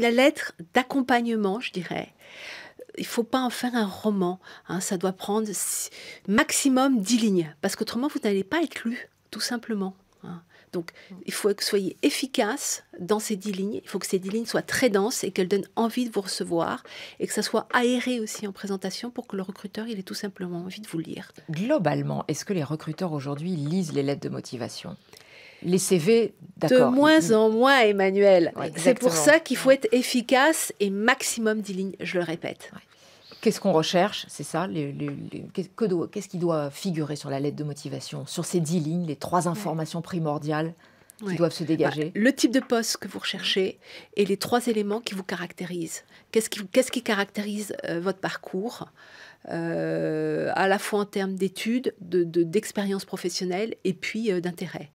La lettre d'accompagnement, je dirais. Il faut pas en faire un roman. Hein, ça doit prendre maximum 10 lignes, parce qu'autrement, vous n'allez pas être lu, tout simplement. Hein. Donc, il faut que soyez efficace dans ces dix lignes. Il faut que ces dix lignes soient très denses et qu'elles donnent envie de vous recevoir et que ça soit aéré aussi en présentation pour que le recruteur, il ait tout simplement envie de vous lire. Globalement, est-ce que les recruteurs aujourd'hui lisent les lettres de motivation les CV, de moins mm-hmm. en moins, Emmanuel. c'est pour ça qu'il faut être efficace et maximum 10 lignes, je le répète. Qu'est-ce qu'on recherche C'est ça les, Qu'est-ce qui doit figurer sur la lettre de motivation Sur ces 10 lignes, les trois informations primordiales qui doivent se bah, dégager Le type de poste que vous recherchez et les trois éléments qui vous caractérisent. Qu'est-ce qui, caractérise euh, votre parcours euh, à la fois en termes d'études, d'expérience professionnelle et puis euh, d'intérêt.